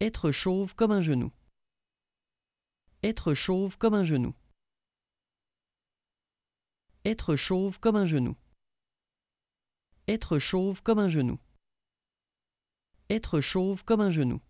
Être chauve comme un genou. Être chauve comme un genou. Être chauve comme un genou. Être chauve comme un genou. Être chauve comme un genou.